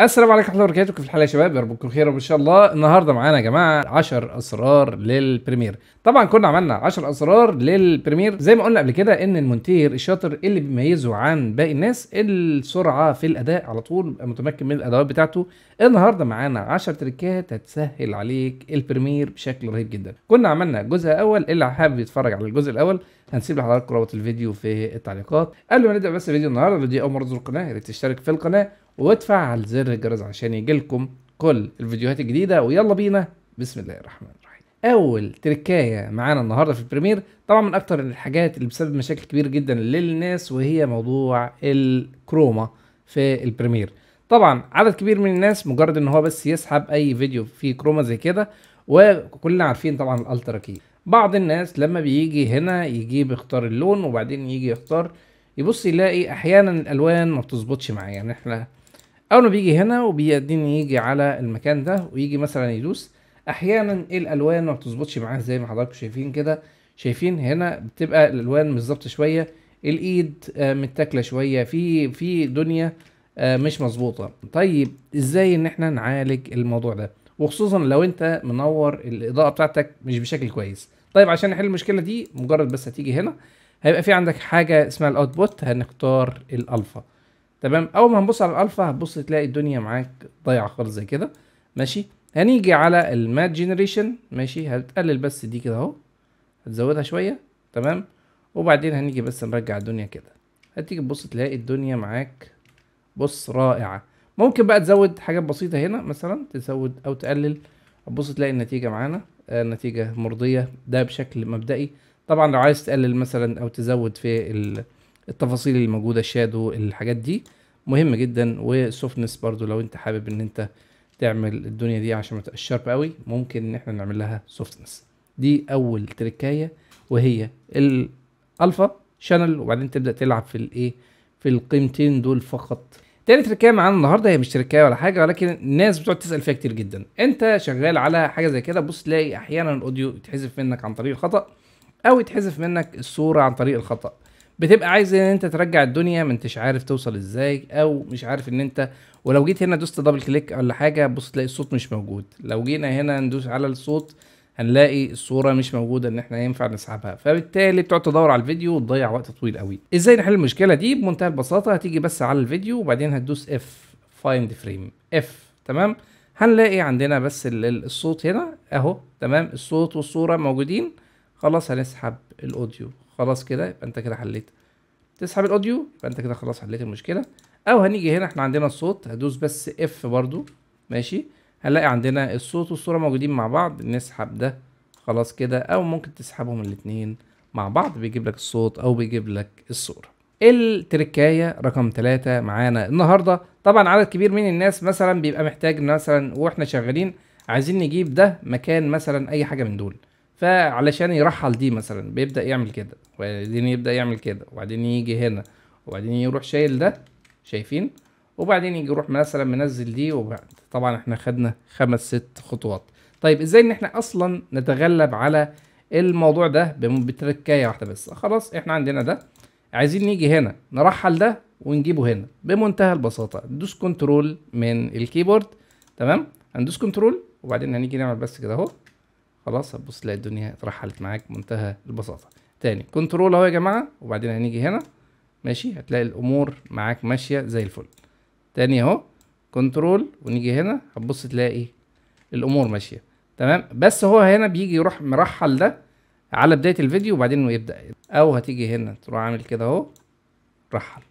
السلام عليكم ورحمه الله وبركاته كيف الحال يا شباب يا رب تكونوا بخير وان شاء الله النهارده معانا يا جماعه 10 اسرار للبريمير طبعا كنا عملنا 10 اسرار للبريمير زي ما قلنا قبل كده ان المونتير الشاطر اللي بيميزه عن باقي الناس السرعه في الاداء على طول متمكن من الادوات بتاعته النهارده معانا 10 تريكات هتسهل عليك البريمير بشكل رهيب جدا كنا عملنا الجزء الاول اللي حابب يتفرج على الجزء الاول هنسيب لحضراتكم رابط الفيديو في التعليقات قبل ما نبدا بس الفيديو النهارده دي اول مره تزور القناه يا ريت تشترك في القناه وتفعل زر الجرس عشان يجيلكم كل الفيديوهات الجديده ويلا بينا بسم الله الرحمن الرحيم اول تركايه معانا النهارده في البريمير طبعا من اكتر الحاجات اللي بسبب مشاكل كبير جدا للناس وهي موضوع الكروما في البريمير طبعا عدد كبير من الناس مجرد ان هو بس يسحب اي فيديو فيه كروما زي كده وكلنا عارفين طبعا الالترا كي بعض الناس لما بيجي هنا يجيب يختار اللون وبعدين يجي يختار يبص يلاقي احيانا الالوان ما بتظبطش معاه يعني احنا اول ما بيجي هنا وبيديني يجي على المكان ده ويجي مثلا يدوس احيانا الالوان ما بتظبطش معاه زي ما حضراتكم شايفين كده شايفين هنا بتبقى الالوان مش ظابطه شويه الايد آه، متاكله شويه في في دنيا آه، مش مظبوطه طيب ازاي ان احنا نعالج الموضوع ده وخصوصا لو انت منور الاضاءه بتاعتك مش بشكل كويس طيب عشان نحل المشكله دي مجرد بس هتيجي هنا هيبقى في عندك حاجه اسمها الاوتبوت هنختار الالفا تمام اول ما هنبص على الالفا هتبص تلاقي الدنيا معاك ضايعه خالص زي كده ماشي هنيجي على المات جنريشن ماشي هتقلل بس دي كده اهو هتزودها شويه تمام وبعدين هنيجي بس نرجع الدنيا كده هتيجي تبص تلاقي الدنيا معاك بص رائعه ممكن بقى تزود حاجات بسيطه هنا مثلا تزود او تقلل هتبص تلاقي النتيجه معانا آه، نتيجه مرضيه ده بشكل مبدئي طبعا لو عايز تقلل مثلا او تزود في التفاصيل اللي موجوده الشادو الحاجات دي مهم جدا وسوفنس برضو لو انت حابب ان انت تعمل الدنيا دي عشان ما تبقاش قوي ممكن ان احنا نعمل لها سوفتنس دي اول تركايه وهي الالفا شانل وبعدين تبدا تلعب في الايه في القيمتين دول فقط تاني تركيه معانا النهارده هي مش تركيه ولا حاجه ولكن الناس بتقعد تسال فيها كتير جدا انت شغال على حاجه زي كده بص تلاقي احيانا الاوديو يتحذف منك عن طريق الخطا او يتحذف منك الصوره عن طريق الخطا بتبقى عايز ان انت ترجع الدنيا ما انتش عارف توصل ازاي او مش عارف ان انت ولو جيت هنا دوست دبل كليك ولا حاجه بص تلاقي الصوت مش موجود لو جينا هنا ندوس على الصوت هنلاقي الصوره مش موجوده ان احنا ينفع نسحبها فبالتالي بتقعد تدور على الفيديو وتضيع وقت طويل قوي ازاي نحل المشكله دي بمنتهى البساطه هتيجي بس على الفيديو وبعدين هتدوس اف فايند فريم اف تمام هنلاقي عندنا بس الصوت هنا اهو تمام الصوت والصوره موجودين خلاص هنسحب الاوديو خلاص كده يبقى انت كده حليت تسحب الاوديو يبقى انت كده خلاص حليت المشكله او هنيجي هنا احنا عندنا الصوت هدوس بس اف برضو ماشي هنلاقي عندنا الصوت والصورة موجودين مع بعض نسحب ده خلاص كده او ممكن تسحبهم الاتنين مع بعض بيجيب لك الصوت او بيجيب لك الصورة التركايه رقم ثلاثة معانا النهارده طبعا عدد كبير من الناس مثلا بيبقى محتاج مثلا واحنا شغالين عايزين نجيب ده مكان مثلا اي حاجه من دول فعلشان يرحل دي مثلا بيبدا يعمل كده وبعدين يبدا يعمل كده وبعدين يجي هنا وبعدين يروح شايل ده شايفين وبعدين يجي يروح مثلا منزل دي وبعد طبعا احنا خدنا خمس ست خطوات طيب ازاي ان احنا اصلا نتغلب على الموضوع ده بتركايه واحده بس خلاص احنا عندنا ده عايزين نيجي هنا نرحل ده ونجيبه هنا بمنتهى البساطه ندوس كنترول من الكيبورد تمام هندوس كنترول وبعدين هنيجي نعمل بس كده اهو خلاص هتبص تلاقي الدنيا اترحلت معاك بمنتهى البساطه تاني كنترول اهو يا جماعه وبعدين هنيجي هنا ماشي هتلاقي الامور معاك ماشيه زي الفل تاني اهو كنترول ونيجي هنا هتبص تلاقي ايه الامور ماشيه تمام بس هو هنا بيجي يروح مرحل ده على بدايه الفيديو وبعدين يبدا او هتيجي هنا تروح عامل كده اهو رحل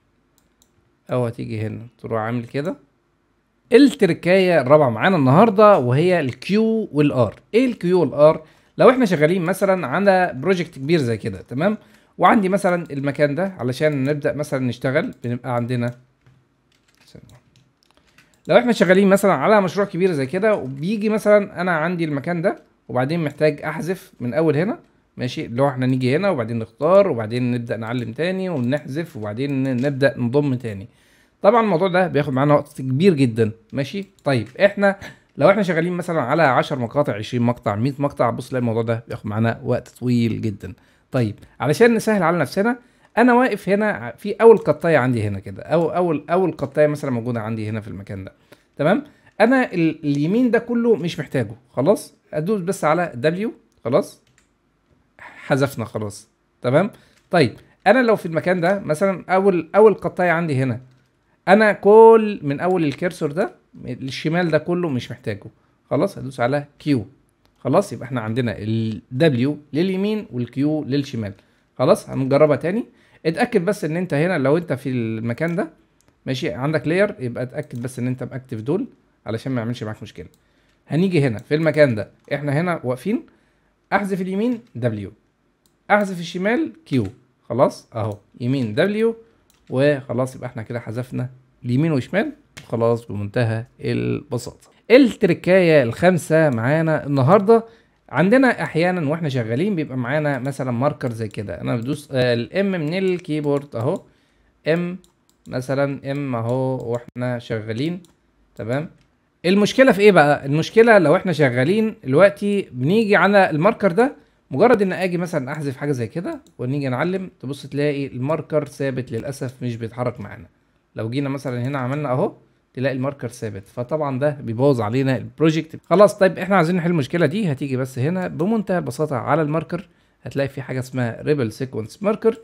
او هتيجي هنا تروح عامل كده التركايه الرابعه معانا النهارده وهي الكيو والار ايه الكيو والار لو احنا شغالين مثلا على بروجكت كبير زي كده تمام وعندي مثلا المكان ده علشان نبدا مثلا نشتغل بنبقى عندنا لو احنا شغالين مثلا على مشروع كبير زي كده وبيجي مثلا انا عندي المكان ده وبعدين محتاج احذف من اول هنا ماشي اللي هو احنا نيجي هنا وبعدين نختار وبعدين نبدا نعلم تاني ونحذف وبعدين نبدا نضم تاني طبعا الموضوع ده بياخد معانا وقت كبير جدا ماشي طيب احنا لو احنا شغالين مثلا على 10 مقاطع 20 مقطع 100 مقطع بص تلاقي الموضوع ده بياخد معانا وقت طويل جدا طيب علشان نسهل على نفسنا انا واقف هنا في اول قطايه عندي هنا كده او اول اول قطايه مثلا موجوده عندي هنا في المكان ده تمام انا اليمين ده كله مش محتاجه خلاص ادوس بس على دبليو خلاص حذفنا خلاص تمام طيب انا لو في المكان ده مثلا اول اول قطايه عندي هنا انا كل من اول الكرسور ده الشمال ده كله مش محتاجه خلاص ادوس على كيو خلاص يبقى احنا عندنا ال لليمين والكيو للشمال خلاص هنجربها تاني اتاكد بس ان انت هنا لو انت في المكان ده ماشي عندك لاير يبقى اتاكد بس ان انت ماكتف دول علشان ما يعملش معاك مشكله هنيجي هنا في المكان ده احنا هنا واقفين احذف اليمين دبليو احذف الشمال كيو خلاص اهو يمين دبليو وخلاص يبقى احنا كده حذفنا اليمين وشمال خلاص بمنتهى البساطه التركايه الخامسه معانا النهارده عندنا احيانا واحنا شغالين بيبقى معانا مثلا ماركر زي كده انا بدوس آه، الام من الكيبورد اهو ام مثلا ام اهو واحنا شغالين تمام المشكله في ايه بقى المشكله لو احنا شغالين دلوقتي بنيجي على الماركر ده مجرد ان اجي مثلا احذف حاجه زي كده ونيجي نعلم تبص تلاقي الماركر ثابت للاسف مش بيتحرك معانا لو جينا مثلا هنا عملنا اهو تلاقي الماركر ثابت فطبعا ده بيبوظ علينا البروجكت خلاص طيب احنا عايزين نحل المشكله دي هتيجي بس هنا بمنتهى البساطه على الماركر هتلاقي في حاجه اسمها ريبل سيكونس ماركر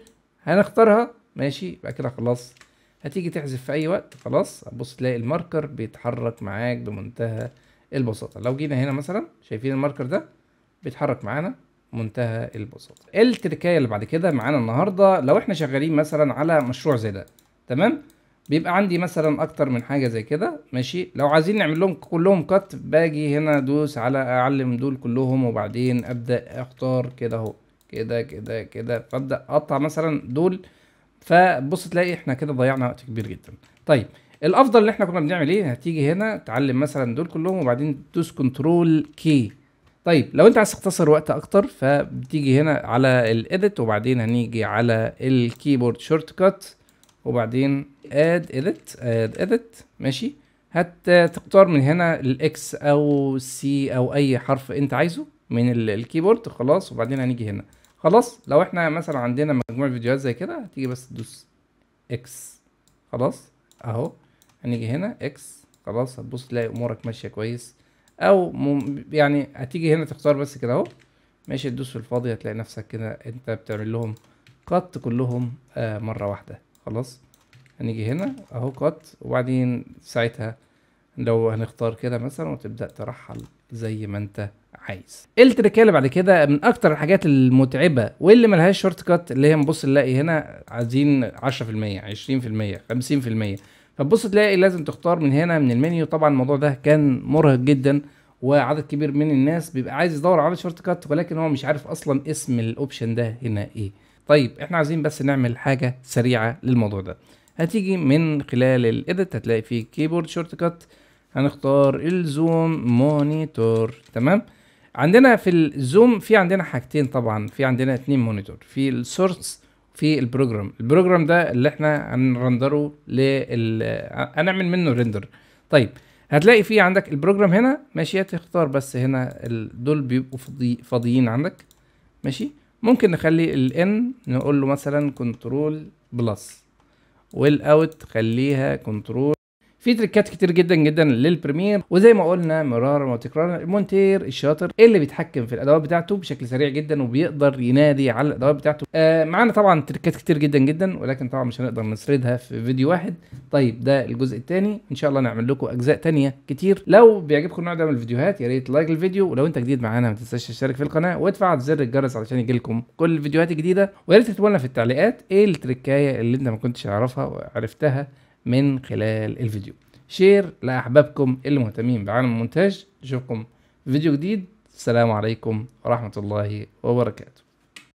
هنختارها ماشي يبقى كده خلاص هتيجي تحذف في اي وقت خلاص هتبص تلاقي الماركر بيتحرك معاك بمنتهى البساطه لو جينا هنا مثلا شايفين الماركر ده بيتحرك معانا منتهى البساطه إيه التركايه اللي بعد كده معانا النهارده لو احنا شغالين مثلا على مشروع زي ده تمام بيبقى عندي مثلا اكتر من حاجه زي كده ماشي لو عايزين نعمل لهم كلهم كات باجي هنا ادوس على اعلم دول كلهم وبعدين ابدا اختار كده اهو كده كده كده فابدا اقطع مثلا دول فبص تلاقي احنا كده ضيعنا وقت كبير جدا طيب الافضل اللي احنا كنا بنعمل ايه هتيجي هنا تعلم مثلا دول كلهم وبعدين تدوس كنترول كي طيب لو انت عايز تختصر وقت اكتر فبتيجي هنا على الاديت وبعدين هنيجي على الكيبورد شورت كات وبعدين اد اديت اد اديت ماشي هتختار من هنا الاكس او سي او اي حرف انت عايزه من الكيبورد خلاص وبعدين هنيجي هنا خلاص لو احنا مثلا عندنا مجموعه فيديوهات زي كده هتيجي بس تدوس اكس خلاص اهو هنيجي هنا اكس خلاص هتبص تلاقي امورك ماشيه كويس او مم يعني هتيجي هنا تختار بس كده اهو ماشي تدوس في الفاضي هتلاقي نفسك كده انت بتعمل لهم قط كلهم آه مره واحده خلاص هنيجي هنا اهو قط وبعدين ساعتها لو هنختار كده مثلا وتبدا ترحل زي ما انت عايز التريكه اللي بعد كده من اكتر الحاجات المتعبه واللي ملهاش شورت كات اللي هي نبص نلاقي هنا عايزين 10% 20% 50% فتبص تلاقي لازم تختار من هنا من المنيو طبعا الموضوع ده كان مرهق جدا وعدد كبير من الناس بيبقى عايز يدور على شورت كات ولكن هو مش عارف اصلا اسم الاوبشن ده هنا ايه طيب احنا عايزين بس نعمل حاجه سريعه للموضوع ده هتيجي من خلال الايديت هتلاقي فيه كيبورد شورت كات هنختار الزوم مونيتور تمام عندنا في الزوم في عندنا حاجتين طبعا في عندنا اتنين مونيتور في السورس في البروجرام البروجرام ده اللي احنا هنرندره لل هنعمل منه ريندر طيب هتلاقي في عندك البروجرام هنا ماشي هتختار بس هنا دول بيبقوا فاضيين عندك ماشي ممكن نخلي الان نقول له مثلا كنترول بلس والاوت خليها كنترول في تريكات كتير جدا جدا للبريمير وزي ما قلنا مرارا وتكرارا المونتير الشاطر اللي بيتحكم في الادوات بتاعته بشكل سريع جدا وبيقدر ينادي على الادوات بتاعته آه معانا طبعا تريكات كتير جدا جدا ولكن طبعا مش هنقدر نسردها في فيديو واحد طيب ده الجزء الثاني ان شاء الله نعمل لكم اجزاء ثانيه كتير لو بيعجبكم النوع ده من الفيديوهات يا ريت لايك الفيديو ولو انت جديد معانا ما تنساش تشترك في القناه وادفع زر الجرس علشان يجيلكم كل الفيديوهات الجديده ويا ريت تكتبوا لنا في التعليقات ايه التريكايه اللي انت ما كنتش تعرفها وعرفتها من خلال الفيديو شير لأحبابكم اللي مهتمين بعالم المونتاج نشوفكم فيديو جديد السلام عليكم ورحمة الله وبركاته